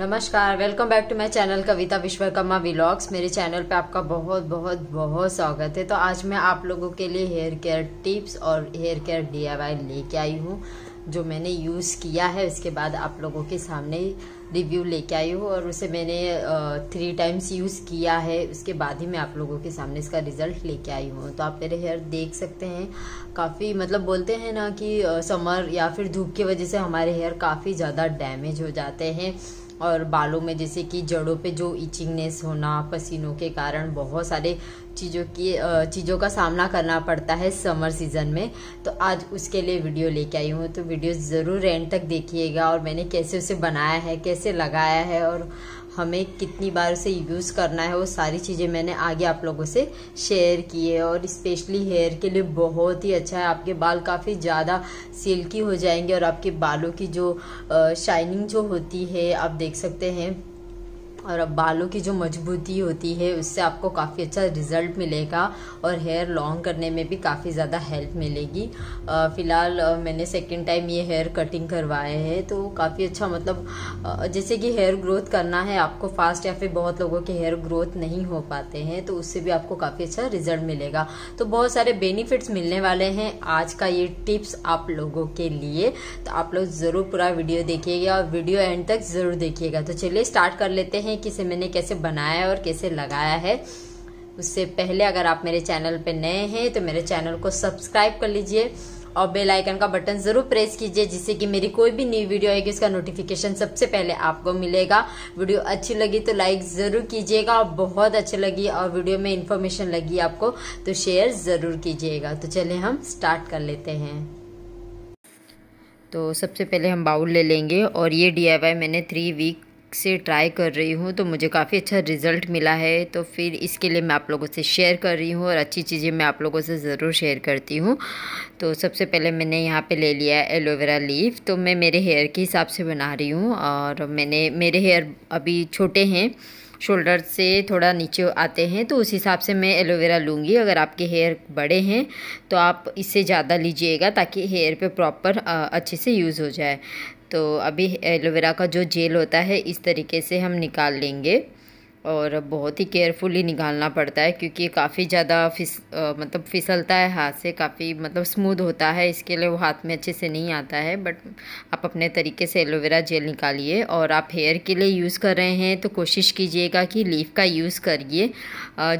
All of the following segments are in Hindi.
नमस्कार welcome back to my channel Kavita Vishwakarma vlogs मेरे चैनल पे आपका बहुत बहुत बहुत स्वागत है तो आज मैं आप लोगों के लिए हेयर केयर टिप्स और हेयर केयर डी लेके आई हूँ जो मैंने यूज़ किया है उसके बाद आप लोगों के सामने रिव्यू लेके आई हूँ और उसे मैंने थ्री टाइम्स यूज़ किया है उसके बाद ही मैं आप लोगों के सामने इसका रिज़ल्ट लेके आई हूँ तो आप मेरे हेयर देख सकते हैं काफ़ी मतलब बोलते हैं ना कि समर या फिर धूप की वजह से हमारे हेयर काफ़ी ज़्यादा डैमेज हो जाते हैं और बालों में जैसे कि जड़ों पे जो इचिंगनेस होना पसीनों के कारण बहुत सारे चीज़ों की चीज़ों का सामना करना पड़ता है समर सीज़न में तो आज उसके लिए वीडियो लेके आई हूँ तो वीडियो ज़रूर एंड तक देखिएगा और मैंने कैसे उसे बनाया है कैसे लगाया है और हमें कितनी बार उसे यूज़ करना है वो सारी चीज़ें मैंने आगे आप लोगों से शेयर की है और स्पेशली हेयर के लिए बहुत ही अच्छा है आपके बाल काफ़ी ज़्यादा सिल्की हो जाएंगे और आपके बालों की जो शाइनिंग जो होती है आप देख सकते हैं और अब बालों की जो मजबूती होती है उससे आपको काफ़ी अच्छा रिज़ल्ट मिलेगा और हेयर लॉन्ग करने में भी काफ़ी ज़्यादा हेल्प मिलेगी फ़िलहाल मैंने सेकेंड टाइम ये हेयर कटिंग करवाए हैं तो काफ़ी अच्छा मतलब आ, जैसे कि हेयर ग्रोथ करना है आपको फास्ट या फिर बहुत लोगों के हेयर ग्रोथ नहीं हो पाते हैं तो उससे भी आपको काफ़ी अच्छा रिज़ल्ट मिलेगा तो बहुत सारे बेनिफिट्स मिलने वाले हैं आज का ये टिप्स आप लोगों के लिए तो आप लोग ज़रूर पूरा वीडियो देखिएगा और वीडियो एंड तक ज़रूर देखिएगा तो चलिए स्टार्ट कर लेते हैं हैं कि इसे मैंने कैसे बनाया और कैसे लगाया है उससे पहले अगर आप मेरे चैनल पर नए हैं तो मेरे चैनल को सब्सक्राइब कर लीजिए और बेल आइकन का बटन ज़रूर प्रेस कीजिए जिससे कि मेरी कोई भी न्यू वीडियो आएगी उसका नोटिफिकेशन सबसे पहले आपको मिलेगा वीडियो अच्छी लगी तो लाइक ज़रूर कीजिएगा और बहुत अच्छी लगी और वीडियो में इन्फॉर्मेशन लगी आपको तो शेयर ज़रूर कीजिएगा तो चलिए हम स्टार्ट कर लेते हैं तो सबसे पहले हम बाउल ले लेंगे और ये डी मैंने थ्री वीक से ट्राई कर रही हूँ तो मुझे काफ़ी अच्छा रिज़ल्ट मिला है तो फिर इसके लिए मैं आप लोगों से शेयर कर रही हूँ और अच्छी चीज़ें मैं आप लोगों से ज़रूर शेयर करती हूँ तो सबसे पहले मैंने यहाँ पे ले लिया है एलोवेरा लीव तो मैं मेरे हेयर के हिसाब से बना रही हूँ और मैंने मेरे हेयर अभी छोटे हैं शोल्डर से थोड़ा नीचे आते हैं तो उस हिसाब से मैं एलोवेरा लूँगी अगर आपके हेयर बड़े हैं तो आप इससे ज़्यादा लीजिएगा ताकि हेयर पे प्रॉपर अच्छे से यूज़ हो जाए तो अभी एलोवेरा का जो जेल होता है इस तरीके से हम निकाल लेंगे और बहुत ही केयरफुली निकालना पड़ता है क्योंकि काफ़ी ज़्यादा फिस आ, मतलब फिसलता है हाथ से काफ़ी मतलब स्मूद होता है इसके लिए वो हाथ में अच्छे से नहीं आता है बट आप अपने तरीके से एलोवेरा जेल निकालिए और आप हेयर के लिए यूज़ कर रहे हैं तो कोशिश कीजिएगा कि लीफ का यूज़ करिए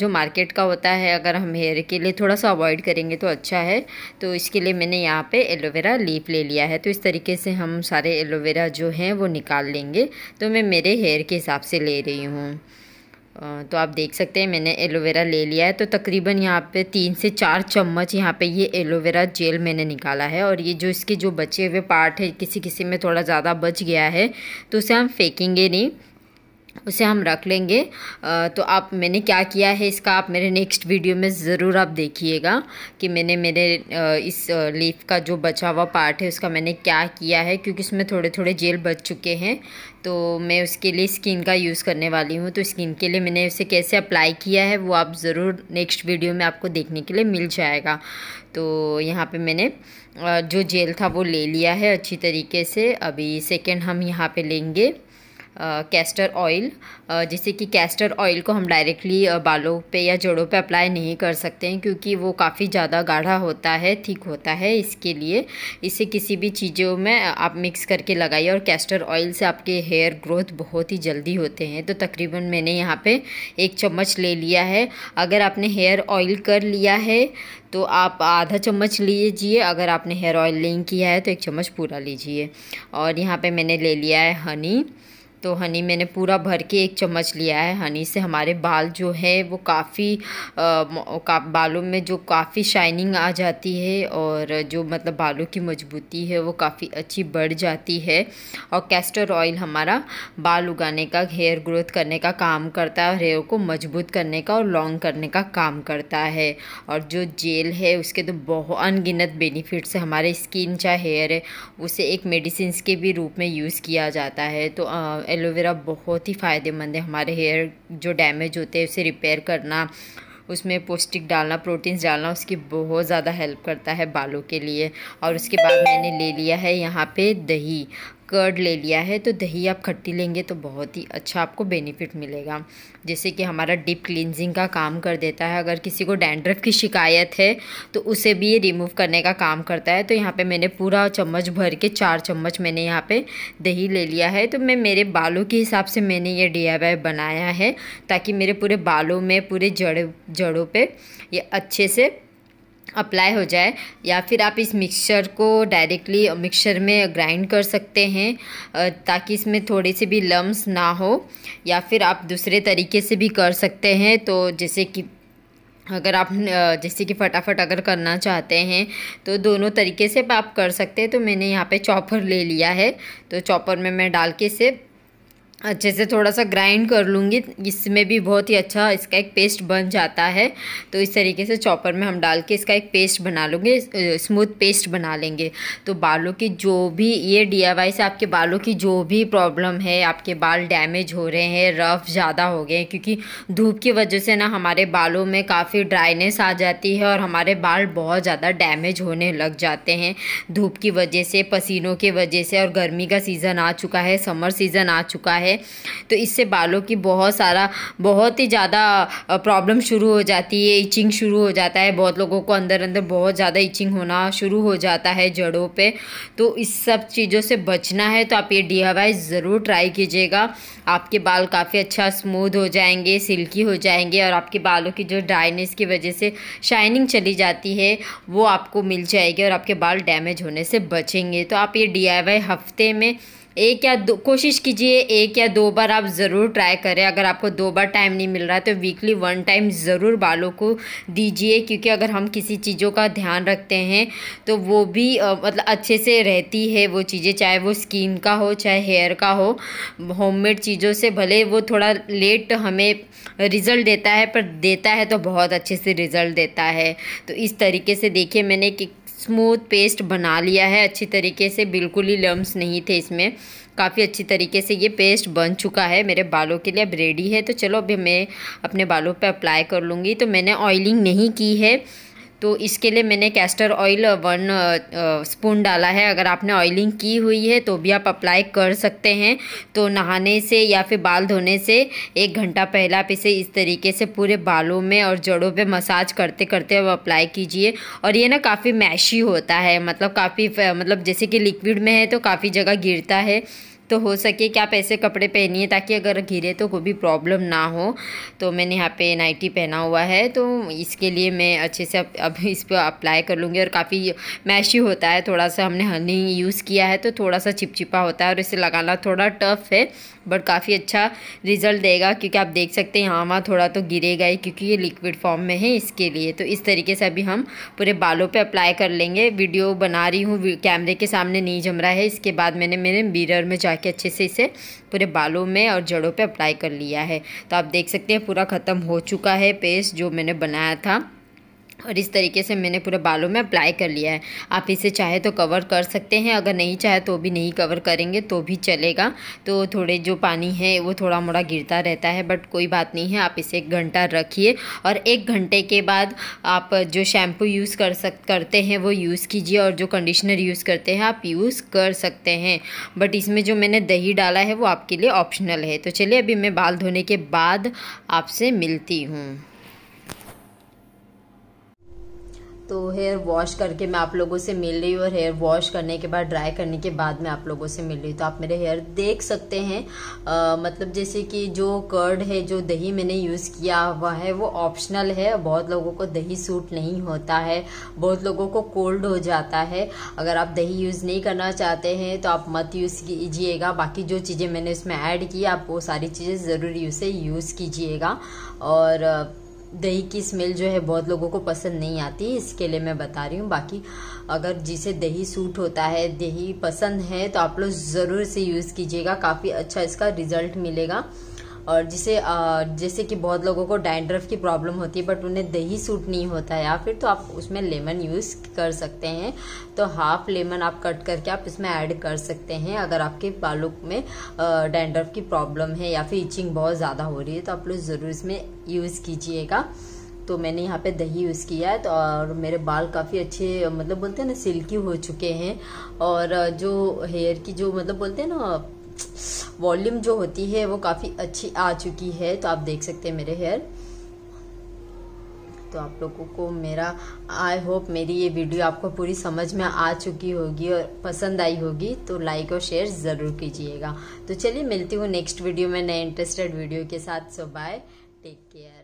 जो मार्केट का होता है अगर हम हेयर के लिए थोड़ा सा अवॉइड करेंगे तो अच्छा है तो इसके लिए मैंने यहाँ पर एलोवेरा लीफ ले लिया है तो इस तरीके से हम सारे एलोवेरा जो हैं वो निकाल लेंगे तो मैं मेरे हेयर के हिसाब से ले रही हूँ तो आप देख सकते हैं मैंने एलोवेरा ले लिया है तो तकरीबन यहाँ पे तीन से चार चम्मच यहाँ पे ये एलोवेरा जेल मैंने निकाला है और ये जो इसके जो बचे हुए पार्ट है किसी किसी में थोड़ा ज़्यादा बच गया है तो उसे हम फेंकेंगे नहीं उसे हम रख लेंगे तो आप मैंने क्या किया है इसका आप मेरे नेक्स्ट वीडियो में ज़रूर आप देखिएगा कि मैंने मेरे इस लीफ का जो बचा हुआ पार्ट है उसका मैंने क्या किया है क्योंकि उसमें थोड़े थोड़े जेल बच चुके हैं तो मैं उसके लिए स्किन का यूज़ करने वाली हूँ तो स्किन के लिए मैंने उसे कैसे अप्लाई किया है वो आप ज़रूर नेक्स्ट वीडियो में आपको देखने के लिए मिल जाएगा तो यहाँ पर मैंने जो जेल था वो ले लिया है अच्छी तरीके से अभी सेकेंड हम यहाँ पर लेंगे कैस्टर ऑयल जैसे कि कैस्टर ऑयल को हम डायरेक्टली बालों पे या जड़ों पे अप्लाई नहीं कर सकते हैं क्योंकि वो काफ़ी ज़्यादा गाढ़ा होता है थिक होता है इसके लिए इसे किसी भी चीज़ों में आप मिक्स करके लगाइए और कैस्टर ऑयल से आपके हेयर ग्रोथ बहुत ही जल्दी होते हैं तो तकरीबन मैंने यहाँ पर एक चम्मच ले लिया है अगर आपने हेयर ऑयल कर लिया है तो आप आधा चम्मच लीजिए अगर आपने हेयर ऑयल नहीं किया है तो एक चम्मच पूरा लीजिए और यहाँ पे मैंने ले लिया है हनी तो हनी मैंने पूरा भर के एक चम्मच लिया है हनी से हमारे बाल जो है वो काफ़ी का, बालों में जो काफ़ी शाइनिंग आ जाती है और जो मतलब बालों की मजबूती है वो काफ़ी अच्छी बढ़ जाती है और कैस्टर ऑयल हमारा बाल उगाने का हेयर ग्रोथ करने का काम करता है और हेयर को मजबूत करने का और लॉन्ग करने का काम करता है और जो जेल है उसके तो बहुत अनगिनत बेनिफिट्स है हमारे स्किन चाहे हेयर है उसे एक मेडिसिन के भी रूप में यूज़ किया जाता है तो एलोवेरा बहुत ही फ़ायदेमंद है हमारे हेयर जो डैमेज होते हैं उसे रिपेयर करना उसमें पोस्टिक डालना प्रोटीन्स डालना उसकी बहुत ज़्यादा हेल्प करता है बालों के लिए और उसके बाद मैंने ले लिया है यहाँ पे दही कर्ड ले लिया है तो दही आप खट्टी लेंगे तो बहुत ही अच्छा आपको बेनिफिट मिलेगा जैसे कि हमारा डिप क्लिनजिंग का काम कर देता है अगर किसी को डैंड्रफ की शिकायत है तो उसे भी ये रिमूव करने का काम करता है तो यहाँ पे मैंने पूरा चम्मच भर के चार चम्मच मैंने यहाँ पे दही ले लिया है तो मैं मेरे बालों के हिसाब से मैंने ये डी बनाया है ताकि मेरे पूरे बालों में पूरे जड़ जड़ों पर ये अच्छे से अप्लाई हो जाए या फिर आप इस मिक्सचर को डायरेक्टली मिक्सचर में ग्राइंड कर सकते हैं ताकि इसमें थोड़े से भी लम्स ना हो या फिर आप दूसरे तरीके से भी कर सकते हैं तो जैसे कि अगर आप जैसे कि फटाफट अगर करना चाहते हैं तो दोनों तरीके से आप कर सकते हैं तो मैंने यहाँ पे चॉपर ले लिया है तो चॉपर में मैं डाल के इसे अच्छे से थोड़ा सा ग्राइंड कर लूँगी इसमें भी बहुत ही अच्छा इसका एक पेस्ट बन जाता है तो इस तरीके से चॉपर में हम डाल के इसका एक पेस्ट बना लेंगे स्मूथ पेस्ट बना लेंगे तो बालों की जो भी ये डी से आपके बालों की जो भी प्रॉब्लम है आपके बाल डैमेज हो रहे हैं रफ ज़्यादा हो गए हैं क्योंकि धूप की वजह से ना हमारे बालों में काफ़ी ड्राइनेस आ जाती है और हमारे बाल बहुत ज़्यादा डैमेज होने लग जाते हैं धूप की वजह से पसीनों की वजह से और गर्मी का सीज़न आ चुका है समर सीज़न आ चुका है है तो इससे बालों की बहुत सारा बहुत ही ज़्यादा प्रॉब्लम शुरू हो जाती है इचिंग शुरू हो जाता है बहुत लोगों को अंदर अंदर बहुत ज़्यादा इचिंग होना शुरू हो जाता है जड़ों पर तो इस सब चीज़ों से बचना है तो आप ये डी ज़रूर ट्राई कीजिएगा आपके बाल काफ़ी अच्छा स्मूद हो जाएंगे सिल्की हो जाएंगे और आपके बालों की जो ड्राइनेस की वजह से शाइनिंग चली जाती है वो आपको मिल जाएगी और आपके बाल डैमेज होने से बचेंगे तो आप ये डी हफ्ते में एक या दो कोशिश कीजिए एक या दो बार आप ज़रूर ट्राई करें अगर आपको दो बार टाइम नहीं मिल रहा है तो वीकली वन टाइम ज़रूर बालों को दीजिए क्योंकि अगर हम किसी चीज़ों का ध्यान रखते हैं तो वो भी मतलब अच्छे से रहती है वो चीज़ें चाहे वो स्किन का हो चाहे हेयर का हो होममेड चीज़ों से भले वो थोड़ा लेट हमें रिज़ल्ट देता है पर देता है तो बहुत अच्छे से रिज़ल्ट देता है तो इस तरीके से देखिए मैंने कि स्मूथ पेस्ट बना लिया है अच्छी तरीके से बिल्कुल ही लम्स नहीं थे इसमें काफ़ी अच्छी तरीके से ये पेस्ट बन चुका है मेरे बालों के लिए अब रेडी है तो चलो अभी मैं अपने बालों पर अप्लाई कर लूँगी तो मैंने ऑयलिंग नहीं की है तो इसके लिए मैंने कैस्टर ऑयल वन स्पून डाला है अगर आपने ऑयलिंग की हुई है तो भी आप अप्लाई कर सकते हैं तो नहाने से या फिर बाल धोने से एक घंटा पहले आप इसे इस तरीके से पूरे बालों में और जड़ों पे मसाज करते करते अब अप्लाई कीजिए और ये ना काफ़ी मैशी होता है मतलब काफ़ी uh, मतलब जैसे कि लिक्विड में है तो काफ़ी जगह गिरता है तो हो सके कि आप ऐसे कपड़े पहनिए ताकि अगर घिरे तो कोई भी प्रॉब्लम ना हो तो मैंने यहाँ पे नाइटी पहना हुआ है तो इसके लिए मैं अच्छे से अब, अब इस पर अप्लाई कर लूँगी और काफ़ी मैशी होता है थोड़ा सा हमने हनी यूज़ किया है तो थोड़ा सा चिपचिपा होता है और इसे लगाना थोड़ा टफ है बट काफ़ी अच्छा रिज़ल्ट देगा क्योंकि आप देख सकते हैं यहाँ वहाँ थोड़ा तो गिरेगा ही क्योंकि ये लिक्विड फॉर्म में है इसके लिए तो इस तरीके से अभी हम पूरे बालों पे अप्लाई कर लेंगे वीडियो बना रही हूँ कैमरे के सामने नहीं जम रहा है इसके बाद मैंने मेरे मिरर में जाके अच्छे से इसे पूरे बालों में और जड़ों पर अप्लाई कर लिया है तो आप देख सकते हैं पूरा ख़त्म हो चुका है पेस्ट जो मैंने बनाया था और इस तरीके से मैंने पूरे बालों में अप्लाई कर लिया है आप इसे चाहे तो कवर कर सकते हैं अगर नहीं चाहे तो भी नहीं कवर करेंगे तो भी चलेगा तो थोड़े जो पानी है वो थोड़ा मोड़ा गिरता रहता है बट कोई बात नहीं है आप इसे एक घंटा रखिए और एक घंटे के बाद आप जो शैम्पू यूज़ कर सक करते हैं वो यूज़ कीजिए और जो कंडीशनर यूज़ करते हैं आप यूज़ कर सकते हैं बट इसमें जो मैंने दही डाला है वो आपके लिए ऑप्शनल है तो चलिए अभी मैं बाल धोने के बाद आपसे मिलती हूँ तो हेयर वॉश करके मैं आप लोगों से मिल रही हूँ और हेयर वॉश करने के बाद ड्राई करने के बाद मैं आप लोगों से मिल रही हूँ तो आप मेरे हेयर देख सकते हैं आ, मतलब जैसे कि जो कर्ड है जो दही मैंने यूज़ किया हुआ है वो ऑप्शनल है बहुत लोगों को दही सूट नहीं होता है बहुत लोगों को कोल्ड हो जाता है अगर आप दही यूज़ नहीं करना चाहते हैं तो आप मत यूज़ कीजिएगा बाकी जो चीज़ें मैंने उसमें ऐड की आप वो सारी चीज़ें ज़रूर उसे यूज़ कीजिएगा और दही की स्मेल जो है बहुत लोगों को पसंद नहीं आती इसके लिए मैं बता रही हूँ बाकी अगर जिसे दही सूट होता है दही पसंद है तो आप लोग ज़रूर से यूज़ कीजिएगा काफ़ी अच्छा इसका रिज़ल्ट मिलेगा और जिसे जैसे कि बहुत लोगों को डैंड्रफ की प्रॉब्लम होती है बट उन्हें दही सूट नहीं होता है या फिर तो आप उसमें लेमन यूज़ कर सकते हैं तो हाफ लेमन आप कट करके आप इसमें ऐड कर सकते हैं अगर आपके बालों में डैंड्रफ की प्रॉब्लम है या फिर इचिंग बहुत ज़्यादा हो रही है तो आप लोग ज़रूर इसमें यूज़ कीजिएगा तो मैंने यहाँ पे दही यूज़ किया है तो और मेरे बाल काफ़ी अच्छे मतलब बोलते हैं ना सिल्की हो चुके हैं और जो हेयर की जो मतलब बोलते हैं ना वॉल्यूम जो होती है वो काफ़ी अच्छी आ चुकी है तो आप देख सकते हैं मेरे हेयर तो आप लोगों को मेरा आई होप मेरी ये वीडियो आपको पूरी समझ में आ चुकी होगी और पसंद आई होगी तो लाइक और शेयर ज़रूर कीजिएगा तो चलिए मिलती हूँ नेक्स्ट वीडियो में नए इंटरेस्टेड वीडियो के साथ सो बाय टेक केयर